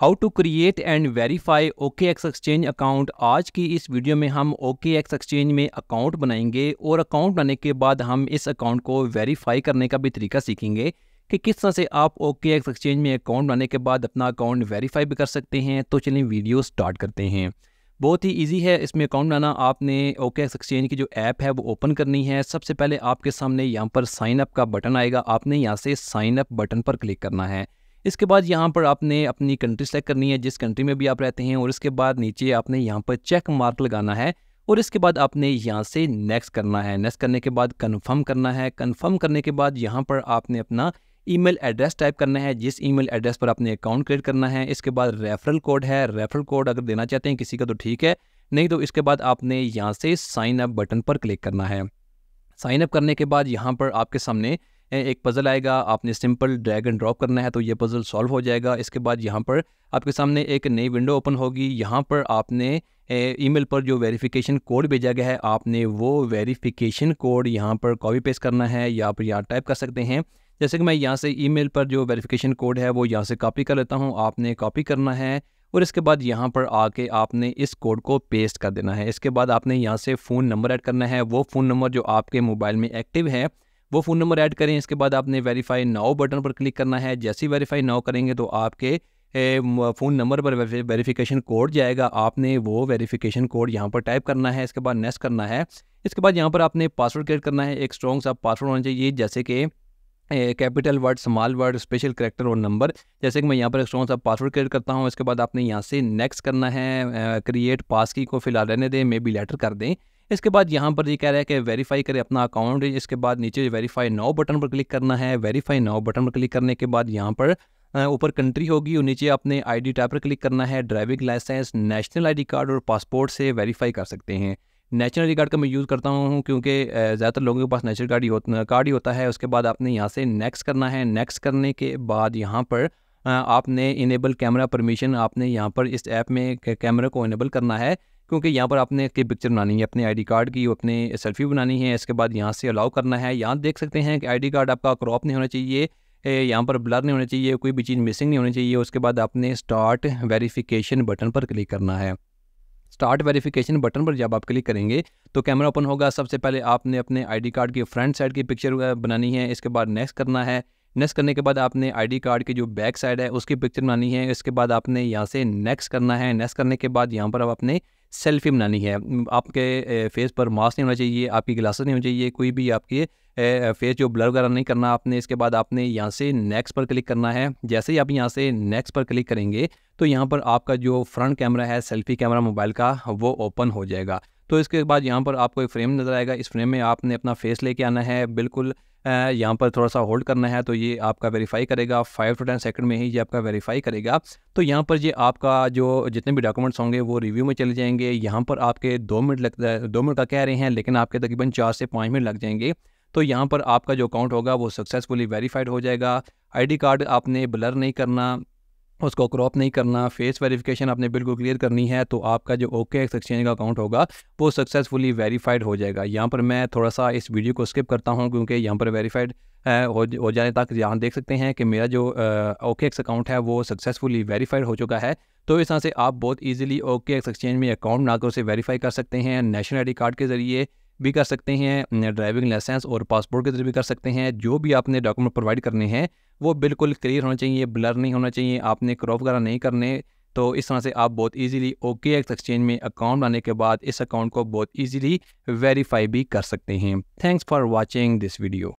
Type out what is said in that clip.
how to create and verify OKX exchange account आज की इस वीडियो में हम ओके एक्स एक्सचेंज में अकाउंट बनाएंगे और अकाउंट बनाने के बाद हम इस अकाउंट को वेरीफाई करने का भी तरीका सीखेंगे कि किस तरह से आप ओके एक्स एक्सचेंज में अकाउंट बनाने के बाद अपना अकाउंट वेरीफाई भी कर सकते हैं तो चलिए वीडियो स्टार्ट करते हैं बहुत ही ईजी है इसमें अकाउंट बनाना आपने ओके एक्स एक्सचेंज की जो ऐप है वो ओपन करनी है सबसे पहले आपके सामने यहाँ पर साइन अप का बटन आएगा आपने यहाँ से साइन अप बटन पर क्लिक करना है इसके बाद यहाँ पर आपने अपनी कंट्री सेलेक्ट करनी है जिस कंट्री में भी आप रहते हैं और इसके बाद नीचे आपने यहाँ पर चेक मार्क लगाना है और इसके बाद आपने यहाँ से नेक्स्ट करना है नेक्स्ट करने के बाद कन्फर्म करना है कन्फर्म करने के बाद यहाँ पर आपने अपना ईमेल एड्रेस टाइप करना है जिस ईमेल एड्रेस पर आपने अकाउंट क्रिएट करना है इसके बाद रेफरल कोड है रेफरल कोड अगर देना चाहते हैं किसी का तो ठीक है नहीं तो इसके बाद आपने यहाँ से साइन अप बटन पर क्लिक करना है साइन अप करने के बाद यहाँ पर आपके सामने एक पज़ल आएगा आपने सिंपल ड्रैग एंड ड्रॉप करना है तो ये पज़ल सॉल्व हो जाएगा इसके बाद यहाँ पर आपके सामने एक नई विंडो ओपन होगी यहाँ पर आपने ईमेल पर जो वेरिफिकेशन कोड भेजा गया है आपने वो वेरिफिकेशन कोड यहाँ पर कॉपी पेस्ट करना है या फिर यहाँ टाइप कर सकते हैं जैसे कि मैं यहाँ से ईमेल पर जो वेरिफिकेशन कोड है वो यहाँ से कॉपी कर लेता हूँ आपने कॉपी करना है और इसके बाद यहाँ पर आके आपने इस कोड को पेस्ट कर देना है इसके बाद आपने यहाँ से फ़ोन नंबर ऐड करना है वो फ़ोन नंबर जो आपके मोबाइल में एक्टिव है वो फ़ोन नंबर ऐड करें इसके बाद आपने वेरीफाई नाव बटन पर क्लिक करना है जैसे ही वेरीफाई नाव करेंगे तो आपके फ़ोन नंबर पर वेरिफिकेशन कोड जाएगा आपने वो वेरिफिकेशन कोड यहाँ पर टाइप करना है इसके बाद नेस्ट करना है इसके बाद यहाँ पर आपने पासवर्ड क्रिएट करना है एक स्ट्रॉन्ग सा पासवर्ड होना चाहिए जैसे कि capital word small word special character और नंबर जैसे कि मैं यहाँ पर एक स्ट्रॉन्ग सा पासवर्ड क्रिएट करता हूँ इसके बाद आपने यहाँ से नेक्स्ट करना है क्रिएट पास की को फिलहाल रहने दें मे बी लेटर कर दें इसके बाद यहाँ पर ये कह रहा है कि वेरीफाई करें अपना अकाउंट इसके बाद नीचे वेरीफाई नाउ बटन पर क्लिक करना है वेरीफाई नाउ बटन पर क्लिक करने के बाद यहाँ पर ऊपर कंट्री होगी और नीचे अपने आईडी टाइप पर क्लिक करना है driving licence national ID card और पासपोर्ट से वेरीफाई कर सकते हैं नेचुरल कार्ड का मैं यूज़ करता हूँ क्योंकि ज़्यादातर लोगों के पास नेचुरल कार्ड ही होता कार्ड ही होता है उसके बाद आपने यहाँ से नेक्स्ट करना है नेक्स्ट करने के बाद यहाँ पर आपने इनेबल कैमरा परमिशन आपने यहाँ पर इस ऐप में कैमरा को इनेबल करना है क्योंकि यहाँ पर आपने की पिक्चर बनानी है अपने आईडी कार्ड की अपने सेल्फी बनानी है इसके बाद यहाँ से अलाउ करना है यहाँ देख सकते हैं कि आईडी कार्ड आपका क्रॉप नहीं होना चाहिए यहाँ पर ब्लर नहीं होना चाहिए कोई भी चीज़ मिसिंग नहीं होनी चाहिए उसके बाद आपने स्टार्ट वेरिफिकेशन बटन पर क्लिक करना है स्टार्ट वेरिफिकेशन बटन पर जब आप क्लिक करेंगे तो कैमरा ओपन होगा सबसे पहले आपने अपने आईडी कार्ड की फ्रंट साइड की पिक्चर बनानी है इसके बाद नेक्स्ट करना है नेक्स्ट करने के बाद आपने आईडी कार्ड की जो बैक साइड है उसकी पिक्चर बनानी है इसके बाद आपने यहाँ से नेक्स्ट करना है नेक्स्ट करने के बाद यहाँ पर आप अपने सेल्फी बनानी है आपके फेस पर मास्क नहीं होना चाहिए आपकी ग्लासेस नहीं होनी चाहिए कोई भी आपके फेस जो ब्लर वगैरह नहीं करना आपने इसके बाद आपने यहाँ से नेक्स्ट पर क्लिक करना है जैसे ही आप यहाँ से नेक्स्ट पर क्लिक करेंगे तो यहाँ पर आपका जो फ्रंट कैमरा है सेल्फी कैमरा मोबाइल का वो ओपन हो जाएगा तो इसके बाद यहाँ पर आपको एक फ्रेम नज़र आएगा इस फ्रेम में आपने अपना फेस लेके आना है बिल्कुल यहाँ पर थोड़ा सा होल्ड करना है तो ये आपका वेरीफाई करेगा फाइव टू टेन सेकंड में ही ये आपका वेरीफाई करेगा तो यहाँ पर ये आपका जो जितने भी डॉक्यूमेंट्स होंगे वो रिव्यू में चले जाएंगे यहाँ पर आपके दो मिनट लगता है दो मिनट का कह रहे हैं लेकिन आपके तकरीबन चार से पाँच मिनट लग जाएंगे तो यहाँ पर आपका जो अकाउंट होगा वो सक्सेसफुली वेरीफाइड हो जाएगा आई कार्ड आपने ब्लर नहीं करना उसको क्रॉप नहीं करना फेस वेरिफिकेशन आपने बिल्कुल क्लियर करनी है तो आपका जो ओके एक्स एक्सचेंज का अकाउंट होगा वो सक्सेसफुली वेरीफाइड हो जाएगा यहाँ पर मैं थोड़ा सा इस वीडियो को स्किप करता हूँ क्योंकि यहाँ पर वेरीफाइड हो, जाने तक यहाँ देख सकते हैं कि मेरा जो ओके एक्स अकाउंट है वो सक्सेसफुली वेरीफाइड हो चुका है तो इस तरह से आप बहुत ईजिली ओके एक्स एक्सचेंज में अकाउंट बनाकर तो उसे वेरीफाई कर सकते हैं नेशनल आई कार्ड के ज़रिए भी कर सकते हैं ड्राइविंग लाइसेंस और पासपोर्ट के जरिए भी कर सकते हैं जो भी आपने डॉक्यूमेंट प्रोवाइड करने हैं वो बिल्कुल क्लियर होना चाहिए ब्लर नहीं होना चाहिए आपने क्रॉप वगैरह नहीं करने तो इस तरह से आप बहुत इजीली ओके एक्स एक्सचेंज में अकाउंट लाने के बाद इस अकाउंट को बहुत इजीली वेरीफाई भी कर सकते हैं thanks for watching this video